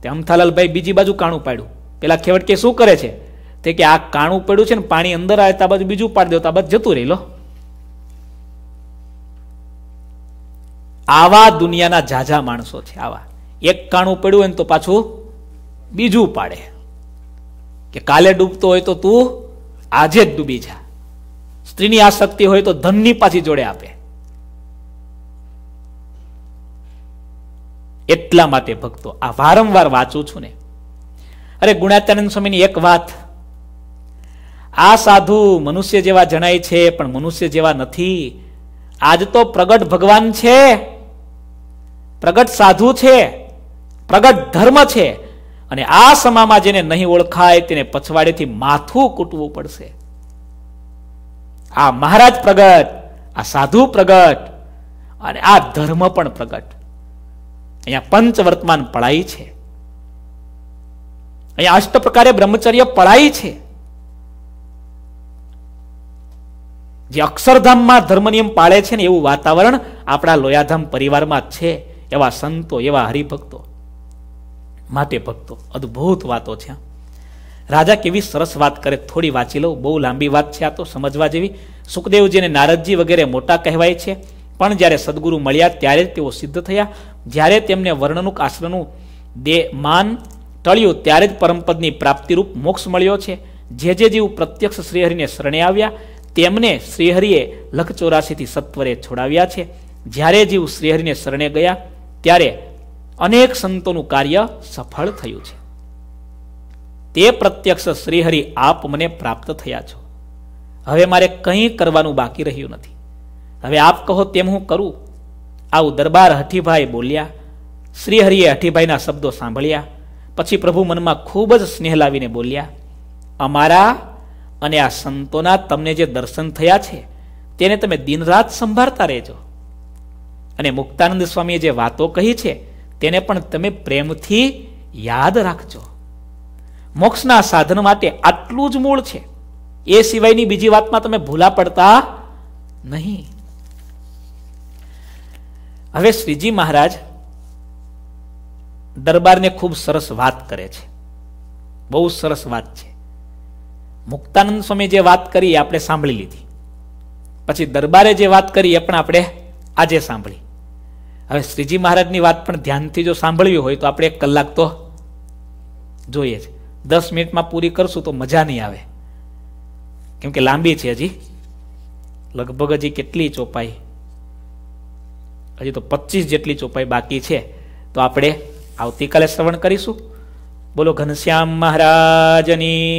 તે અમથાલાલભાઈ બીજી બાજુ કાણું પાડ્યું પેલા ખેવટકે શું કરે છે તે કે આ કાણું પડ્યું છે ને પાણી અંદર આવે તો આ બાજુ બીજું પાડી દો તા આ બાજુ જતું રહી લો આવા દુનિયાના ઝાઝા માણસો છે આવા એક કાણું પડ્યું હોય ને તો પાછું બીજું પાડે કે કાલે ડૂબતો હોય તો તું આજે જ ડૂબી જા સ્ત્રીની આસક્તિ હોય તો ધનની પાછી જોડે આપે એટલા માટે ભક્તો આ વારંવાર વાંચું છું ને અરે ગુણાત્યાનંદ સ્વામીની એક વાત આ સાધુ મનુષ્ય જેવા જણાય છે પણ મનુષ્ય જેવા નથી આજ તો પ્રગટ ભગવાન છે પ્રગટ સાધુ છે પ્રગટ ધર્મ છે અને આ સમામાં જેને નહીં ઓળખાય તેને પછવાડેથી માથું કૂટવું પડશે આ મહારાજ પ્રગટ આ સાધુ પ્રગટ અને આ ધર્મ પણ પ્રગટ અહીંયા પંચ વર્તમાન પળાઈ છે અહીંયા અષ્ટ પ્રકારે બ્રહ્મચર્ય પળાઈ છે જે અક્ષરધામમાં ધર્મ નિયમ પાળે છે ને એવું વાતાવરણ આપણા લોયાધામ પરિવારમાં છે એવા સંતો એવા હરિભક્તો માટે ભક્તો અદ્ભુત વાતો છે રાજા કેવી સરસ વાત કરે થોડી વાંચી લઉં બહુ લાંબી વાત છે આ તો સમજવા જેવી સુખદેવજીને નારદજી વગેરે મોટા કહેવાય છે પણ જ્યારે સદગુરુ મળ્યા ત્યારે તેઓ સિદ્ધ થયા જ્યારે તેમને વર્ણનું કાશ્રનું દે માન ટળ્યું ત્યારે જ પરમપદની પ્રાપ્તિરૂપ મોક્ષ મળ્યો છે જે જે જીવ પ્રત્યક્ષ શ્રીહરિને શરણે આવ્યા તેમને શ્રીહરિએ લખ ચોરાસીથી સત્વરે છોડાવ્યા છે જ્યારે જીવ શ્રીહરિને શરણે ગયા ત્યારે અનેક સંતોનું કાર્ય સફળ થયું છે તે પ્રત્યક્ષ શ્રીહરિ આપ મને પ્રાપ્ત થયા છો હવે મારે કંઈ કરવાનું બાકી રહ્યું નથી હવે આપ કહો તેમ હું કરું આવું દરબાર હઠીભાઈ બોલ્યા શ્રીહરિએ હઠીભાઈના શબ્દો સાંભળ્યા પછી પ્રભુ મનમાં ખૂબ જ સ્નેહ લાવીને બોલ્યા અમારા અને આ સંતોના તમને જે દર્શન થયા છે તેને તમે દિનરાત સંભાળતા રહેજો અને મુક્તાનંદ સ્વામીએ જે વાતો કહી છે તેને પણ તમે પ્રેમથી યાદ રાખજો મોક્ષના સાધન માટે આટલું જ મૂળ છે એ સિવાયની બીજી વાતમાં તમે ભૂલા પડતા નહીં હવે શ્રીજી મહારાજ દરબારને ખૂબ સરસ વાત કરે છે બહુ સરસ વાત છે મુક્તાનંદ સ્વામી જે વાત કરી એ આપણે સાંભળી લીધી પછી દરબારે જે વાત કરી એ પણ આપણે આજે સાંભળી હવે શ્રીજી મહારાજની વાત પણ ધ્યાનથી જો સાંભળવી હોય તો આપણે એક કલાક તો જોઈએ છે દસ મિનિટમાં પૂરી કરશું તો મજા નહીં આવે કેમ કે લાંબી છે હજી લગભગ હજી કેટલી ચોપાઈ હજી તો પચીસ જેટલી ચોપાઈ બાકી છે તો આપણે આવતીકાલે શ્રવણ કરીશું બોલો ઘનશ્યામ મહારાજની